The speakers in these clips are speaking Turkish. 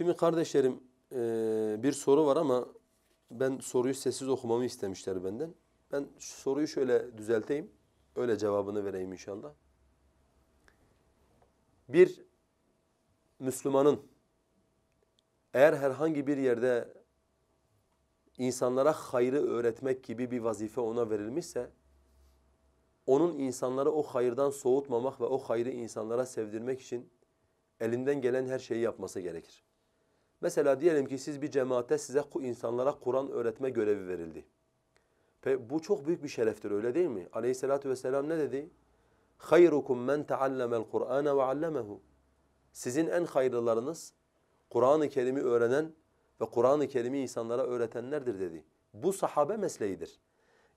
Şimdi kardeşlerim e, bir soru var ama ben soruyu sessiz okumamı istemişler benden. Ben soruyu şöyle düzelteyim. Öyle cevabını vereyim inşallah. Bir Müslümanın eğer herhangi bir yerde insanlara hayrı öğretmek gibi bir vazife ona verilmişse onun insanları o hayırdan soğutmamak ve o hayrı insanlara sevdirmek için elinden gelen her şeyi yapması gerekir. Mesela diyelim ki siz bir cemaatte size insanlara Kur'an öğretme görevi verildi. Pe bu çok büyük bir şereftir öyle değil mi? Aleyhissalatu vesselam ne dedi? Hayrukum men taallama'l Kur'ane ve allamehu. Sizin en hayırlılarınız Kur'an-ı Kerim'i öğrenen ve Kur'an-ı Kerim'i insanlara öğretenlerdir dedi. Bu sahabe mesleğidir.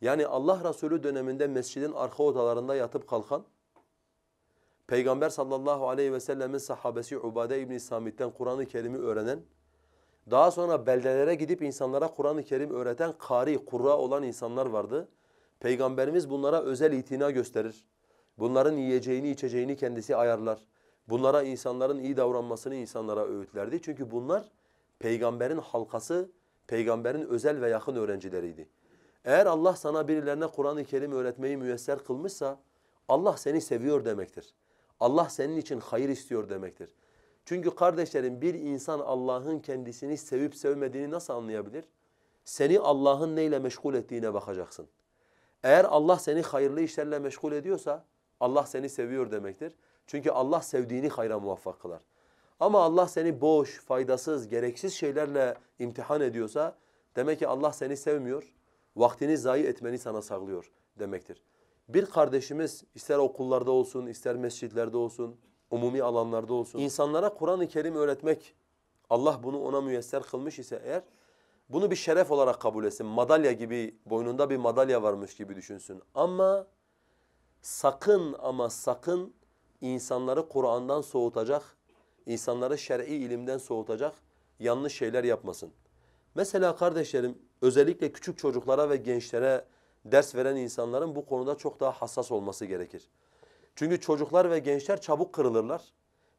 Yani Allah Resulü döneminde mescidin arka odalarında yatıp kalkan Peygamber sallallahu aleyhi ve sellemin sahabesi Ubade İbni Samit'ten Kur'an-ı Kerim'i öğrenen, daha sonra beldelere gidip insanlara Kur'an-ı Kerim öğreten kari, kurra olan insanlar vardı. Peygamberimiz bunlara özel itina gösterir. Bunların yiyeceğini, içeceğini kendisi ayarlar. Bunlara insanların iyi davranmasını insanlara öğütlerdi. Çünkü bunlar peygamberin halkası, peygamberin özel ve yakın öğrencileriydi. Eğer Allah sana birilerine Kur'an-ı Kerim öğretmeyi müyesser kılmışsa Allah seni seviyor demektir. Allah senin için hayır istiyor demektir. Çünkü kardeşlerim bir insan Allah'ın kendisini sevip sevmediğini nasıl anlayabilir? Seni Allah'ın neyle meşgul ettiğine bakacaksın. Eğer Allah seni hayırlı işlerle meşgul ediyorsa Allah seni seviyor demektir. Çünkü Allah sevdiğini hayra muvaffak kılar. Ama Allah seni boş, faydasız, gereksiz şeylerle imtihan ediyorsa demek ki Allah seni sevmiyor. Vaktini zayi etmeni sana sağlıyor demektir bir kardeşimiz ister okullarda olsun, ister mescitlerde olsun, umumi alanlarda olsun insanlara Kur'an-ı Kerim öğretmek Allah bunu ona müyesser kılmış ise eğer bunu bir şeref olarak kabul etsin. Madalya gibi boynunda bir madalya varmış gibi düşünsün. Ama sakın ama sakın insanları Kur'an'dan soğutacak, insanları şer'i ilimden soğutacak yanlış şeyler yapmasın. Mesela kardeşlerim özellikle küçük çocuklara ve gençlere ders veren insanların bu konuda çok daha hassas olması gerekir. Çünkü çocuklar ve gençler çabuk kırılırlar.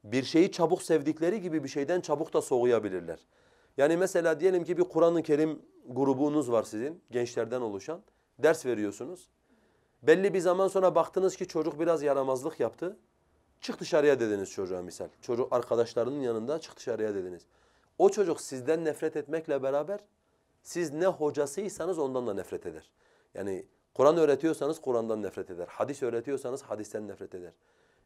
Bir şeyi çabuk sevdikleri gibi bir şeyden çabuk da soğuyabilirler. Yani mesela diyelim ki bir Kur'an-ı Kerim grubunuz var sizin, gençlerden oluşan. Ders veriyorsunuz. Belli bir zaman sonra baktınız ki çocuk biraz yaramazlık yaptı. Çık dışarıya dediniz çocuğa misal. Çocuk arkadaşlarının yanında çık dışarıya dediniz. O çocuk sizden nefret etmekle beraber siz ne hocasıysanız ondan da nefret eder. Yani Kur'an öğretiyorsanız Kur'an'dan nefret eder. Hadis öğretiyorsanız hadisten nefret eder.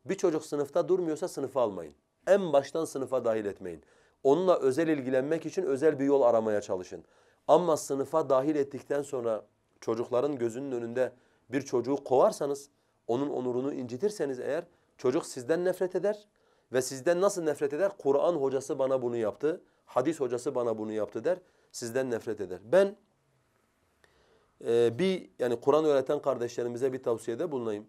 Bir çocuk sınıfta durmuyorsa sınıfa almayın. En baştan sınıfa dahil etmeyin. Onunla özel ilgilenmek için özel bir yol aramaya çalışın. Ama sınıfa dahil ettikten sonra çocukların gözünün önünde bir çocuğu kovarsanız, onun onurunu incitirseniz eğer çocuk sizden nefret eder ve sizden nasıl nefret eder? Kur'an hocası bana bunu yaptı, hadis hocası bana bunu yaptı der, sizden nefret eder. Ben ee, bir yani Kur'an öğreten kardeşlerimize bir tavsiyede bulunayım.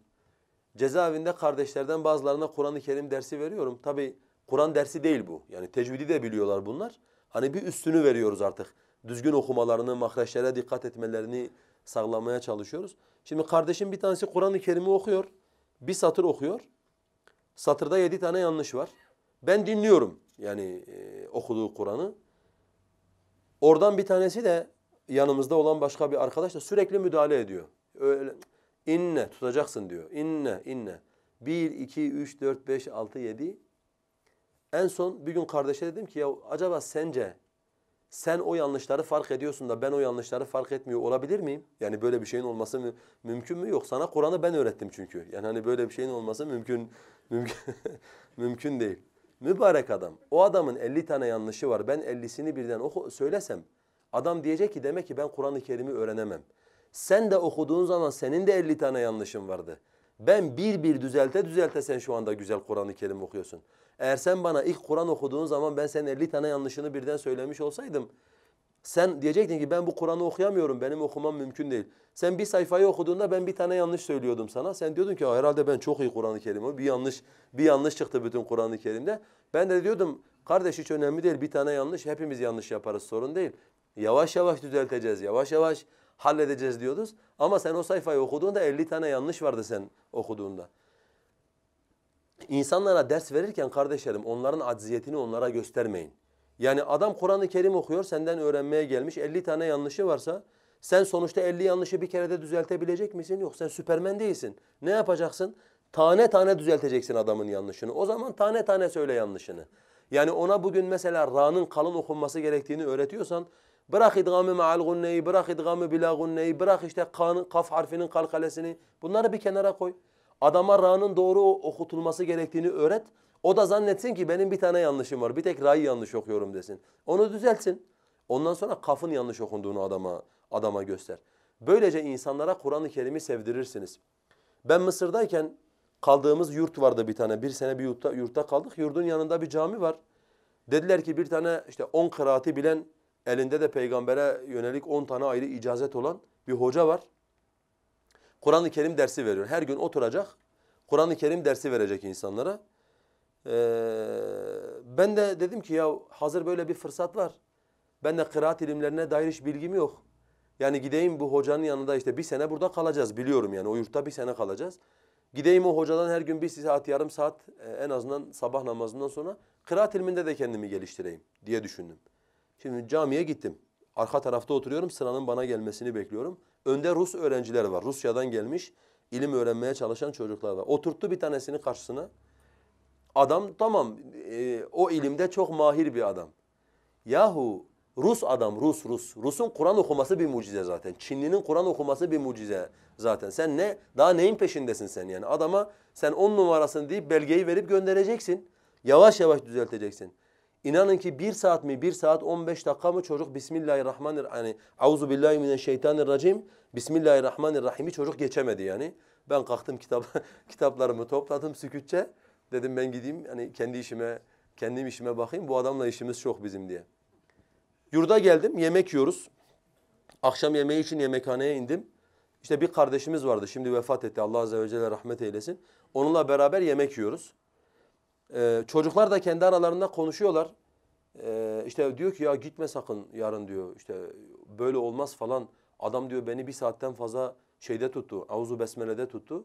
Cezaevinde kardeşlerden bazılarına Kur'an-ı Kerim dersi veriyorum. Tabi Kur'an dersi değil bu. Yani tecvidi de biliyorlar bunlar. Hani bir üstünü veriyoruz artık. Düzgün okumalarını, mahreçlere dikkat etmelerini sağlamaya çalışıyoruz. Şimdi kardeşim bir tanesi Kur'an-ı Kerim'i okuyor. Bir satır okuyor. Satırda yedi tane yanlış var. Ben dinliyorum yani e, okuduğu Kur'an'ı. Oradan bir tanesi de yanımızda olan başka bir arkadaş da sürekli müdahale ediyor. Öyle inne tutacaksın diyor. İnne inne. 1 2 3 4 5 6 7 en son bir gün kardeşe dedim ki ya acaba sence sen o yanlışları fark ediyorsun da ben o yanlışları fark etmiyor olabilir miyim? Yani böyle bir şeyin olması mü mümkün mü? Yok sana Kur'an'ı ben öğrettim çünkü. Yani hani böyle bir şeyin olması mümkün mümkün, mümkün değil. Mübarek adam. O adamın 50 tane yanlışı var. Ben 50'sini birden oku söylesem Adam diyecek ki demek ki ben Kur'an-ı Kerim'i öğrenemem. Sen de okuduğun zaman senin de 50 tane yanlışın vardı. Ben bir bir düzelte düzelte sen şu anda güzel Kur'an-ı Kerim okuyorsun. Eğer sen bana ilk Kur'an okuduğun zaman ben senin 50 tane yanlışını birden söylemiş olsaydım sen diyecektin ki ben bu Kur'an'ı okuyamıyorum, benim okumam mümkün değil. Sen bir sayfayı okuduğunda ben bir tane yanlış söylüyordum sana. Sen diyordun ki herhalde ben çok iyi Kur'an-ı Kerim'i, bir yanlış bir yanlış çıktı bütün Kur'an-ı Kerim'de. Ben de diyordum kardeş hiç önemli değil bir tane yanlış hepimiz yanlış yaparız sorun değil. Yavaş yavaş düzelteceğiz, yavaş yavaş halledeceğiz diyoruz. Ama sen o sayfayı okuduğunda 50 tane yanlış vardı sen okuduğunda. İnsanlara ders verirken kardeşlerim onların acziyetini onlara göstermeyin. Yani adam Kur'an-ı Kerim okuyor senden öğrenmeye gelmiş 50 tane yanlışı varsa sen sonuçta 50 yanlışı bir kerede düzeltebilecek misin? Yok sen süpermen değilsin. Ne yapacaksın? Tane tane düzelteceksin adamın yanlışını. O zaman tane tane söyle yanlışını. Yani ona bugün mesela ra'nın kalın okunması gerektiğini öğretiyorsan Bırak idgamı ma'al gunneyi, bırak idgamı bila gunneyi, bırak işte kan, kaf harfinin kalkalesini. Bunları bir kenara koy. Adama ra'nın doğru okutulması gerektiğini öğret. O da zannetsin ki benim bir tane yanlışım var. Bir tek ra'yı yanlış okuyorum desin. Onu düzeltsin. Ondan sonra kafın yanlış okunduğunu adama adama göster. Böylece insanlara Kur'an-ı Kerim'i sevdirirsiniz. Ben Mısır'dayken kaldığımız yurt vardı bir tane. Bir sene bir yurtta, yurtta kaldık. Yurdun yanında bir cami var. Dediler ki bir tane işte on kıraati bilen elinde de peygambere yönelik 10 tane ayrı icazet olan bir hoca var. Kur'an-ı Kerim dersi veriyor. Her gün oturacak, Kur'an-ı Kerim dersi verecek insanlara. Ee, ben de dedim ki ya hazır böyle bir fırsat var. Ben de kıraat ilimlerine dair hiç bilgim yok. Yani gideyim bu hocanın yanında işte bir sene burada kalacağız biliyorum yani o yurtta bir sene kalacağız. Gideyim o hocadan her gün bir saat yarım saat e, en azından sabah namazından sonra kıraat ilminde de kendimi geliştireyim diye düşündüm. Şimdi camiye gittim. Arka tarafta oturuyorum, sıranın bana gelmesini bekliyorum. Önde Rus öğrenciler var. Rusya'dan gelmiş, ilim öğrenmeye çalışan çocuklar var. Oturttu bir tanesini karşısına. Adam tamam, e, o ilimde çok mahir bir adam. Yahu Rus adam, Rus, Rus. Rus'un Kur'an okuması bir mucize zaten. Çinlinin Kur'an okuması bir mucize zaten. Sen ne, daha neyin peşindesin sen yani? Adama sen on numarasını deyip belgeyi verip göndereceksin. Yavaş yavaş düzelteceksin. İnanın ki bir saat mi, bir saat on beş dakika mı çocuk Bismillahirrahmanirrahim, yani Auzu billahi mineşşeytanirracim, Bismillahirrahmanirrahim'i çocuk geçemedi yani. Ben kalktım kitap kitaplarımı topladım sükütçe. Dedim ben gideyim yani kendi işime, kendim işime bakayım. Bu adamla işimiz çok bizim diye. Yurda geldim, yemek yiyoruz. Akşam yemeği için yemekhaneye indim. İşte bir kardeşimiz vardı. Şimdi vefat etti. Allah azze ve celle rahmet eylesin. Onunla beraber yemek yiyoruz. Ee, çocuklar da kendi aralarında konuşuyorlar. Ee, işte diyor ki ya gitme sakın yarın diyor. İşte böyle olmaz falan. Adam diyor beni bir saatten fazla şeyde tuttu. Avuzu besmelede tuttu.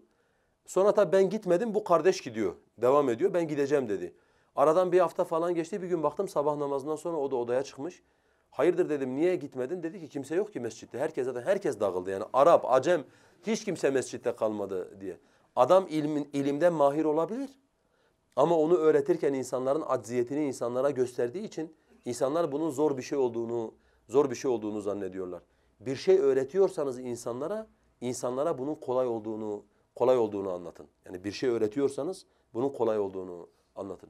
Sonra tabi ben gitmedim bu kardeş gidiyor. Devam ediyor ben gideceğim dedi. Aradan bir hafta falan geçti. Bir gün baktım sabah namazından sonra o da odaya çıkmış. Hayırdır dedim niye gitmedin? Dedi ki kimse yok ki mescitte. Herkes zaten herkes dağıldı yani. Arap, Acem hiç kimse mescitte kalmadı diye. Adam ilmin, ilimden mahir olabilir. Ama onu öğretirken insanların acziyetini insanlara gösterdiği için insanlar bunun zor bir şey olduğunu, zor bir şey olduğunu zannediyorlar. Bir şey öğretiyorsanız insanlara, insanlara bunun kolay olduğunu, kolay olduğunu anlatın. Yani bir şey öğretiyorsanız bunun kolay olduğunu anlatın.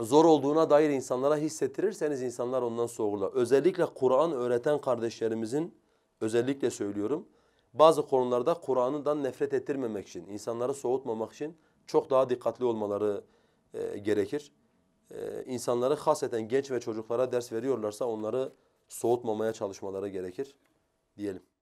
Zor olduğuna dair insanlara hissettirirseniz insanlar ondan soğurlar. Özellikle Kur'an öğreten kardeşlerimizin özellikle söylüyorum. Bazı konularda Kur'an'dan nefret ettirmemek için, insanları soğutmamak için çok daha dikkatli olmaları e, gerekir. E, insanları haseten genç ve çocuklara ders veriyorlarsa onları soğutmamaya çalışmaları gerekir diyelim.